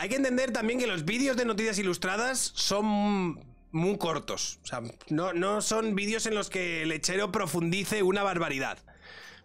Hay que entender también que los vídeos de noticias ilustradas son muy cortos. O sea, no, no son vídeos en los que el lechero profundice una barbaridad.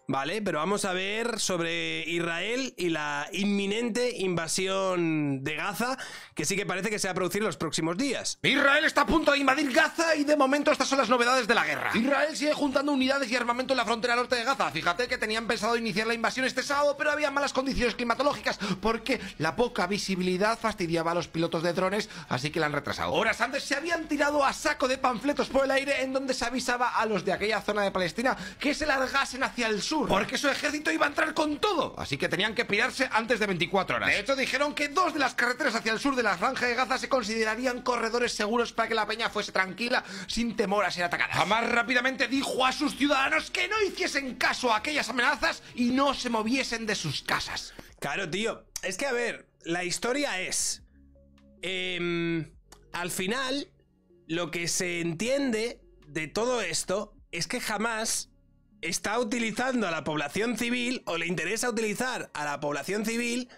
Vale, pero vamos a ver sobre Israel y la inminente invasión de Gaza, que sí que parece que se va a producir en los próximos días. Israel está a punto de invadir Gaza y de momento estas son las novedades de la guerra. Israel sigue juntando unidades y armamento en la frontera norte de Gaza. Fíjate que tenían pensado iniciar la invasión este sábado, pero había malas condiciones climatológicas porque la poca visibilidad fastidiaba a los pilotos de drones, así que la han retrasado. Horas antes se habían tirado a saco de panfletos por el aire en donde se avisaba a los de aquella zona de Palestina que se largasen hacia el sur porque su ejército iba a entrar con todo, así que tenían que pirarse antes de 24 horas. De hecho, dijeron que dos de las carreteras hacia el sur de la franja de Gaza se considerarían corredores seguros para que la peña fuese tranquila sin temor a ser atacada. Jamás rápidamente dijo a sus ciudadanos que no hiciesen caso a aquellas amenazas y no se moviesen de sus casas. Claro, tío. Es que, a ver, la historia es... Em, al final, lo que se entiende de todo esto es que jamás está utilizando a la población civil o le interesa utilizar a la población civil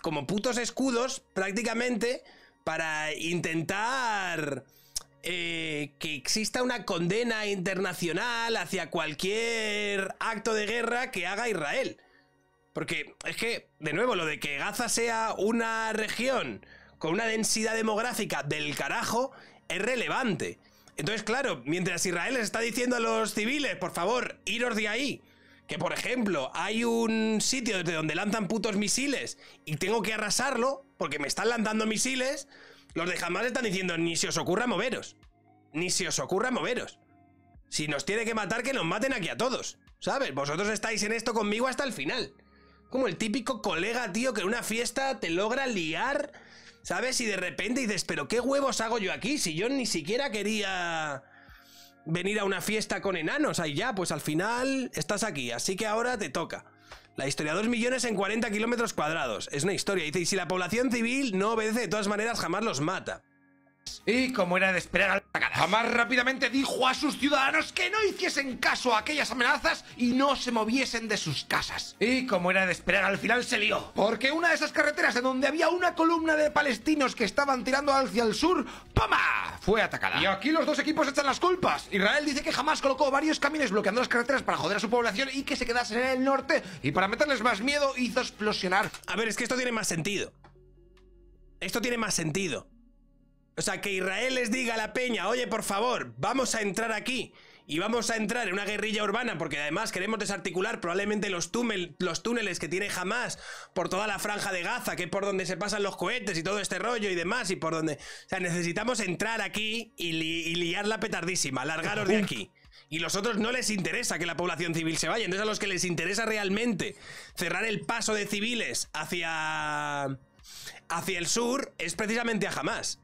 como putos escudos prácticamente para intentar eh, que exista una condena internacional hacia cualquier acto de guerra que haga Israel. Porque es que, de nuevo, lo de que Gaza sea una región con una densidad demográfica del carajo es relevante. Entonces, claro, mientras Israel les está diciendo a los civiles, por favor, iros de ahí, que por ejemplo hay un sitio desde donde lanzan putos misiles y tengo que arrasarlo porque me están lanzando misiles, los de Hamas están diciendo, ni se os ocurra moveros, ni se os ocurra moveros. Si nos tiene que matar, que nos maten aquí a todos, ¿sabes? Vosotros estáis en esto conmigo hasta el final. Como el típico colega, tío, que en una fiesta te logra liar ¿Sabes? Y de repente dices, pero ¿qué huevos hago yo aquí? Si yo ni siquiera quería venir a una fiesta con enanos. Ahí ya, pues al final estás aquí, así que ahora te toca. La historia, 2 millones en 40 kilómetros cuadrados. Es una historia. Dice, y si la población civil no obedece, de todas maneras jamás los mata. Y como era de esperar Jamás rápidamente dijo a sus ciudadanos que no hiciesen caso a aquellas amenazas y no se moviesen de sus casas. Y como era de esperar, al final se lió. Porque una de esas carreteras en donde había una columna de palestinos que estaban tirando hacia el sur, ¡pama! Fue atacada. Y aquí los dos equipos echan las culpas. Israel dice que jamás colocó varios camiones bloqueando las carreteras para joder a su población y que se quedasen en el norte. Y para meterles más miedo hizo explosionar. A ver, es que esto tiene más sentido. Esto tiene más sentido. O sea, que Israel les diga a la peña, oye, por favor, vamos a entrar aquí y vamos a entrar en una guerrilla urbana porque además queremos desarticular probablemente los, túneles que tiene jamás por toda la franja de Gaza, que es por donde se pasan los cohetes y todo este rollo y demás, y por donde... O sea, necesitamos entrar aquí y, liar la petardísima, largaros de aquí. Y los otros no les interesa que la población civil se vaya. Entonces a los que les interesa realmente cerrar el paso de civiles hacia... hacia el sur es precisamente a jamás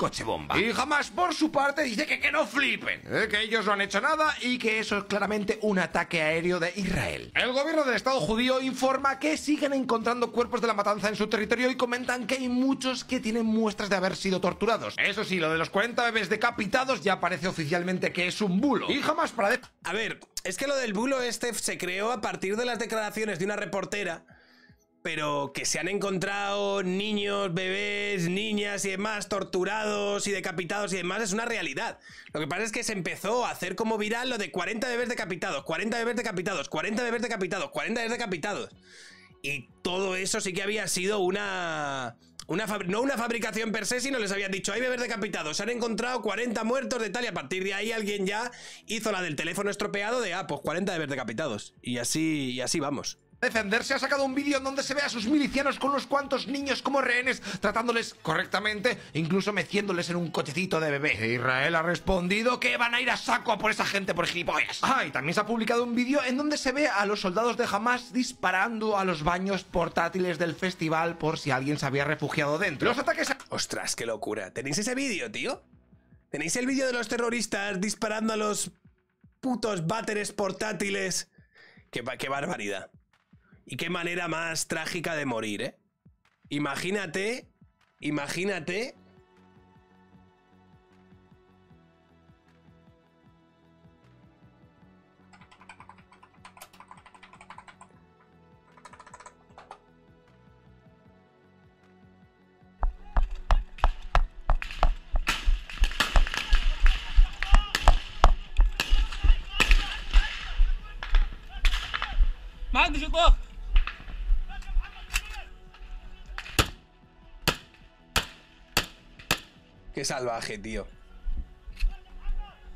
coche bomba. Y jamás por su parte dice que, no flipen, eh, que ellos no han hecho nada y que eso es claramente un ataque aéreo de Israel. El gobierno del Estado judío informa que siguen encontrando cuerpos de la matanza en su territorio y comentan que hay muchos que tienen muestras de haber sido torturados. Eso sí, lo de los 40 bebés decapitados ya parece oficialmente que es un bulo. Y jamás para... A ver, es que lo del bulo este se creó a partir de las declaraciones de una reportera pero que se han encontrado niños, bebés, niñas y demás torturados y decapitados y demás es una realidad. Lo que pasa es que se empezó a hacer como viral lo de 40 bebés decapitados, 40 bebés decapitados, 40 bebés decapitados, 40 bebés decapitados. Y todo eso sí que había sido una... no una fabricación per se, sino les habían dicho, hay bebés decapitados, se han encontrado 40 muertos de tal, y a partir de ahí alguien ya hizo la del teléfono estropeado de, ah, pues 40 bebés decapitados. Y así, y así vamos. Defenderse ha sacado un vídeo en donde se ve a sus milicianos con unos cuantos niños como rehenes, tratándoles correctamente, incluso meciéndoles en un cochecito de bebé. Israel ha respondido que van a ir a saco a por esa gente por gilipollas. Ah, y también se ha publicado un vídeo en donde se ve a los soldados de Hamas disparando a los baños portátiles del festival por si alguien se había refugiado dentro. Los ataques... A... Ostras, qué locura. ¿Tenéis ese vídeo, tío? ¿Tenéis el vídeo de los terroristas disparando a los putos váteres portátiles? qué barbaridad. Y qué manera más trágica de morir, ¿eh? Imagínate, imagínate salvaje, tío.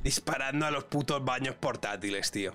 Disparando a los putos baños portátiles, tío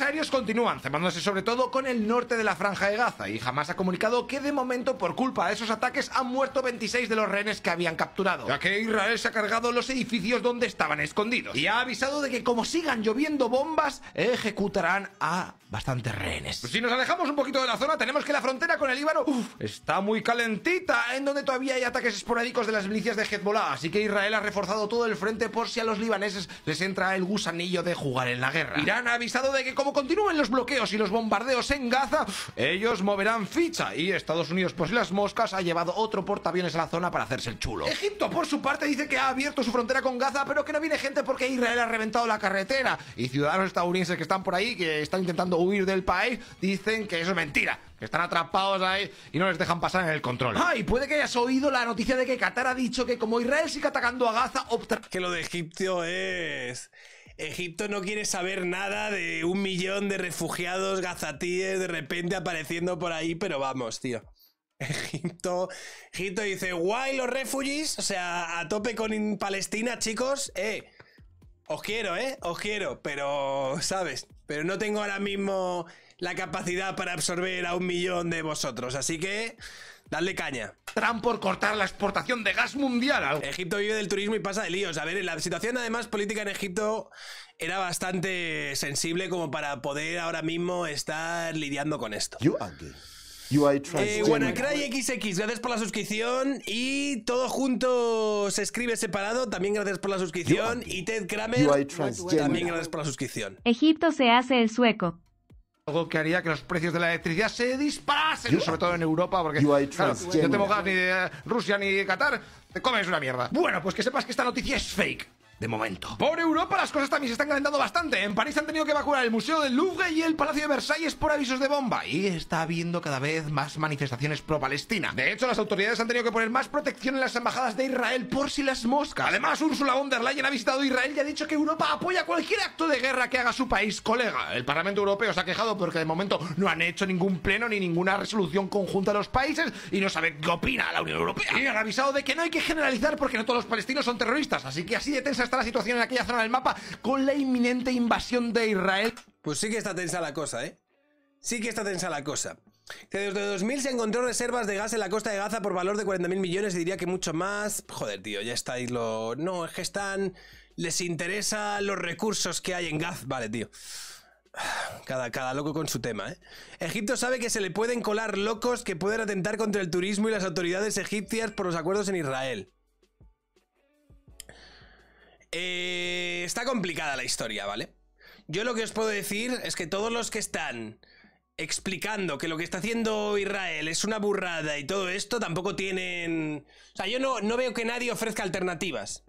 aéreos continúan, cebándose sobre todo con el norte de la franja de Gaza y jamás ha comunicado que de momento por culpa de esos ataques han muerto 26 de los rehenes que habían capturado, ya que Israel se ha cargado los edificios donde estaban escondidos y ha avisado de que como sigan lloviendo bombas ejecutarán a bastantes rehenes. Pues si nos alejamos un poquito de la zona tenemos que la frontera con el Líbano está muy calentita, en donde todavía hay ataques esporádicos de las milicias de Hezbollah, así que Israel ha reforzado todo el frente por si a los libaneses les entra el gusanillo de jugar en la guerra. Irán ha avisado de que como continúen los bloqueos y los bombardeos en Gaza, ellos moverán ficha y Estados Unidos, por pues, si las moscas, ha llevado otro portaaviones a la zona para hacerse el chulo. Egipto, por su parte, dice que ha abierto su frontera con Gaza, pero que no viene gente porque Israel ha reventado la carretera. Y ciudadanos estadounidenses que están por ahí, que están intentando huir del país, dicen que eso es mentira, que están atrapados ahí y no les dejan pasar en el control. Ah, puede que hayas oído la noticia de que Qatar ha dicho que como Israel sigue atacando a Gaza, opta... Que lo de Egipto es... Egipto no quiere saber nada de un millón de refugiados gazatíes de repente apareciendo por ahí, pero vamos, tío. Egipto, Egipto dice, guay los refugees, o sea, a tope con Palestina, chicos, eh, os quiero, eh, os quiero, pero, ¿sabes? Pero no tengo ahora mismo la capacidad para absorber a un millón de vosotros, así que Dale caña. Trump por cortar la exportación de gas mundial. Egipto vive del turismo y pasa de líos. A ver, la situación además política en Egipto era bastante sensible como para poder ahora mismo estar lidiando con esto. You are XX, eh, gracias por la suscripción. Y todo junto se escribe separado, también gracias por la suscripción. Y Ted Kramer, también gracias por la suscripción. Egipto se hace el sueco algo que haría que los precios de la electricidad se disparasen, sobre todo en Europa, porque claro, no tengo ni de Rusia ni de Qatar, te comes una mierda. Bueno, pues que sepas que esta noticia es fake de momento. Por Europa las cosas también se están calentando bastante. En París han tenido que evacuar el Museo del Louvre y el Palacio de Versalles por avisos de bomba. Y está habiendo cada vez más manifestaciones pro-Palestina. De hecho, las autoridades han tenido que poner más protección en las embajadas de Israel por si las moscas. Además, Ursula von der Leyen ha visitado Israel y ha dicho que Europa apoya cualquier acto de guerra que haga su país, colega. El Parlamento Europeo se ha quejado porque de momento no han hecho ningún pleno ni ninguna resolución conjunta de los países y no sabe qué opina la Unión Europea. Y han avisado de que no hay que generalizar porque no todos los palestinos son terroristas. Así que así de tensas la situación en aquella zona del mapa con la inminente invasión de Israel. Pues sí que está tensa la cosa, ¿eh? Sí que está tensa la cosa. desde 2000 se encontró reservas de gas en la costa de Gaza por valor de 40.000 millones y diría que mucho más. Joder, tío, ya estáis lo... No, es que están... Les interesan los recursos que hay en Gaza. Vale, tío. Cada, cada, loco con su tema, ¿eh? Egipto sabe que se le pueden colar locos que pueden atentar contra el turismo y las autoridades egipcias por los acuerdos en Israel. Eh, está complicada la historia, ¿vale? Yo lo que os puedo decir es que todos los que están explicando que lo que está haciendo Israel es una burrada y todo esto, tampoco tienen... O sea, yo no, no veo que nadie ofrezca alternativas.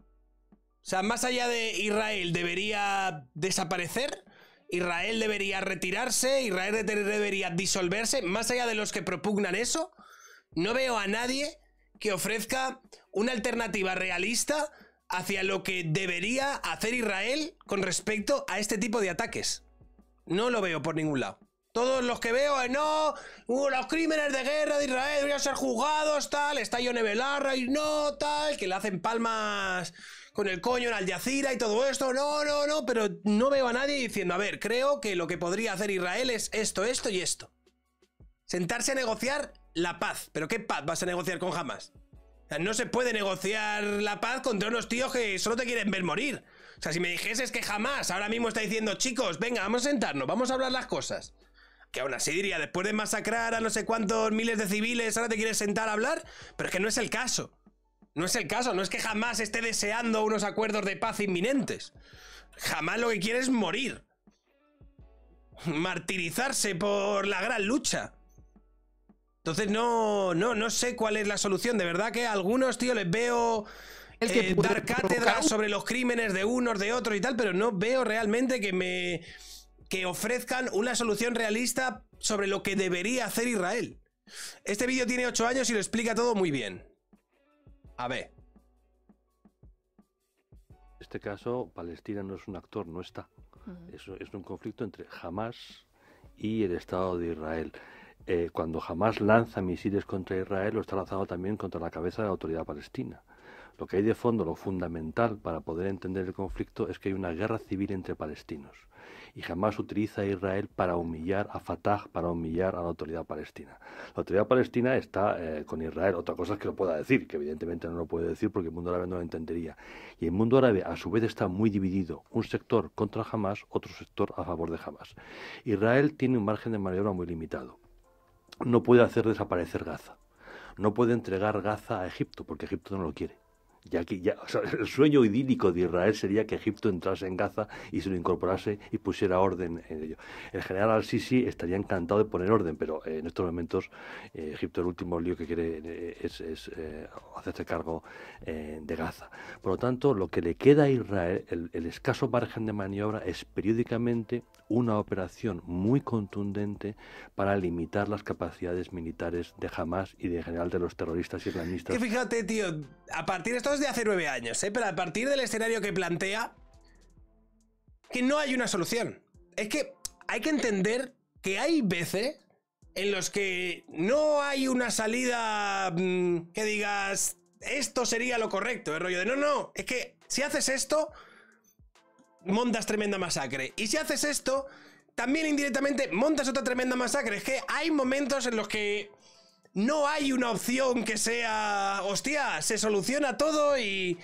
O sea, más allá de Israel debería desaparecer, Israel debería retirarse, Israel debería disolverse, más allá de los que propugnan eso, no veo a nadie que ofrezca una alternativa realista hacia lo que debería hacer Israel con respecto a este tipo de ataques. No lo veo por ningún lado. Todos los que veo, eh, no, uh, los crímenes de guerra de Israel deberían ser juzgados, tal, está Yone Belarra y no, tal, que le hacen palmas con el coño en Al Jazeera y todo esto, no, no, no, pero no veo a nadie diciendo, a ver, creo que lo que podría hacer Israel es esto, esto y esto. Sentarse a negociar la paz, pero ¿qué paz vas a negociar con Hamas? no se puede negociar la paz contra unos tíos que solo te quieren ver morir. O sea, si me dijeses que jamás, ahora mismo está diciendo, chicos, venga, vamos a sentarnos, vamos a hablar las cosas. Que aún así diría, después de masacrar a no sé cuántos miles de civiles, ahora te quieres sentar a hablar. Pero es que no es el caso. No es el caso, no es que jamás esté deseando unos acuerdos de paz inminentes. Jamás lo que quiere es morir. Martirizarse por la gran lucha. Entonces no, no, no sé cuál es la solución. De verdad que a algunos, tío, les veo el eh, dar cátedras sobre los crímenes de unos, de otros y tal, pero no veo realmente que me que ofrezcan una solución realista sobre lo que debería hacer Israel. Este vídeo tiene ocho años y lo explica todo muy bien. A ver. En este caso, Palestina no es un actor, no está. es un conflicto entre Hamas y el Estado de Israel. Eh, cuando jamás lanza misiles contra Israel, lo está lanzando también contra la cabeza de la autoridad palestina. Lo que hay de fondo, lo fundamental para poder entender el conflicto es que hay una guerra civil entre palestinos. Y jamás utiliza a Israel para humillar a Fatah, para humillar a la autoridad palestina. La autoridad palestina está eh, con Israel. Otra cosa es que lo pueda decir, que evidentemente no lo puede decir porque el mundo árabe no lo entendería. Y el mundo árabe a su vez está muy dividido. Un sector contra Hamas, otro sector a favor de Hamas. Israel tiene un margen de maniobra muy limitado no puede hacer desaparecer Gaza. No puede entregar Gaza a Egipto, porque Egipto no lo quiere. Ya que ya, el sueño idílico de Israel sería que Egipto entrase en Gaza y se lo incorporase y pusiera orden en ello. El general al-Sisi estaría encantado de poner orden, pero eh, en estos momentos eh, Egipto el último lío que quiere eh, es, hacerse cargo de Gaza. Por lo tanto, lo que le queda a Israel, el, escaso margen de maniobra, es periódicamente una operación muy contundente para limitar las capacidades militares de Hamas y de general de los terroristas islamistas. fíjate, tío, a partir de esto de hace nueve años, ¿eh? pero a partir del escenario que plantea, que no hay una solución. Es que hay que entender que hay veces en los que no hay una salida mm, que digas, esto sería lo correcto, el rollo de, no, no, es que si haces esto, montas tremenda masacre. Y si haces esto, también indirectamente montas otra tremenda masacre. Es que hay momentos en los que no hay una opción que sea, hostia, se soluciona todo y,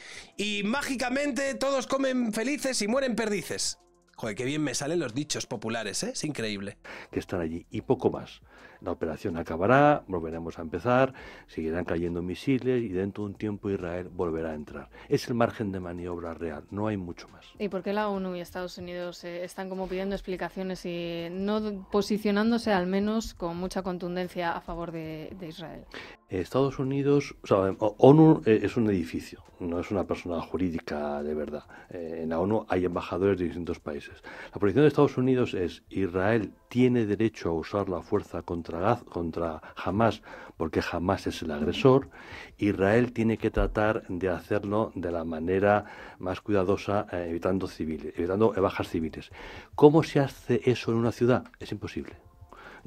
mágicamente todos comen felices y mueren perdices. Joder, qué bien me salen los dichos populares, ¿eh? Es increíble. Que están allí y poco más la operación acabará, volveremos a empezar, seguirán cayendo misiles y dentro de un tiempo Israel volverá a entrar. Es el margen de maniobra real, no hay mucho más. ¿Y por qué la ONU y Estados Unidos eh, están como pidiendo explicaciones y no posicionándose al menos con mucha contundencia a favor de, Israel? Estados Unidos, o sea, ONU eh, es un edificio, no es una persona jurídica de verdad. Eh, en la ONU hay embajadores de distintos países. La posición de Estados Unidos es Israel tiene derecho a usar la fuerza contra contra, contra Hamas, porque Hamas es el agresor. Israel tiene que tratar de hacerlo de la manera más cuidadosa, eh, evitando, civiles, evitando bajas civiles. ¿Cómo se hace eso en una ciudad? Es imposible.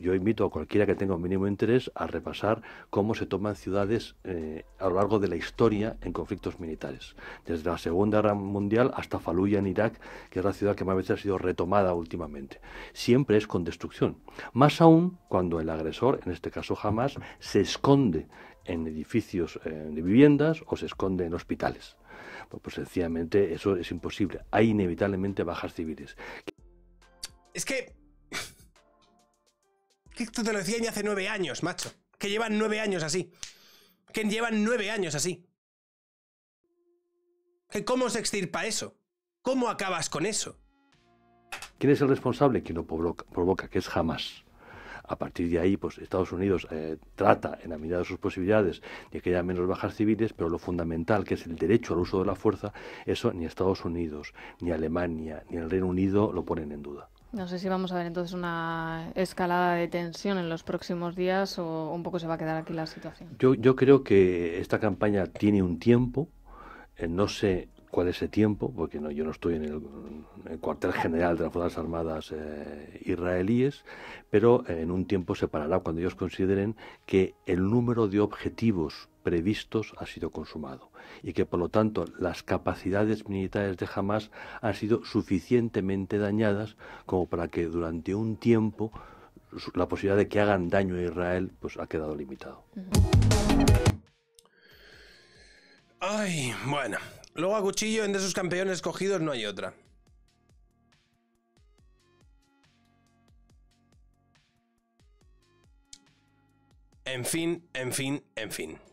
Yo invito a cualquiera que tenga un mínimo interés a repasar cómo se toman ciudades eh, a lo largo de la historia en conflictos militares. Desde la Segunda Guerra Mundial hasta Fallujah en Irak, que es la ciudad que más veces ha sido retomada últimamente. Siempre es con destrucción. Más aún cuando el agresor, en este caso jamás, se esconde en edificios eh, de viviendas o se esconde en hospitales. Pues, pues sencillamente eso es imposible. Hay inevitablemente bajas civiles. Es que esto te lo decía ya hace nueve años, macho. Que llevan nueve años así. Que llevan nueve años así. ¿Cómo se extirpa eso? ¿Cómo acabas con eso? ¿Quién es el responsable? Quien lo provoca, que es jamás. A partir de ahí, pues Estados Unidos eh, trata, en la medida de sus posibilidades, de que haya menos bajas civiles, pero lo fundamental, que es el derecho al uso de la fuerza, eso ni Estados Unidos, ni Alemania, ni el Reino Unido lo ponen en duda. No sé si vamos a ver entonces una escalada de tensión en los próximos días o un poco se va a quedar aquí la situación. Yo, creo que esta campaña tiene un tiempo, eh, no sé cuál es ese tiempo, porque no, yo no estoy en el, cuartel general de las Fuerzas Armadas eh, israelíes, pero eh, en un tiempo se parará cuando ellos consideren que el número de objetivos previstos ha sido consumado y que por lo tanto las capacidades militares de Hamas han sido suficientemente dañadas como para que durante un tiempo la posibilidad de que hagan daño a Israel pues ha quedado limitado. Ay, bueno, luego a cuchillo entre sus campeones escogidos no hay otra. En fin, en fin, en fin.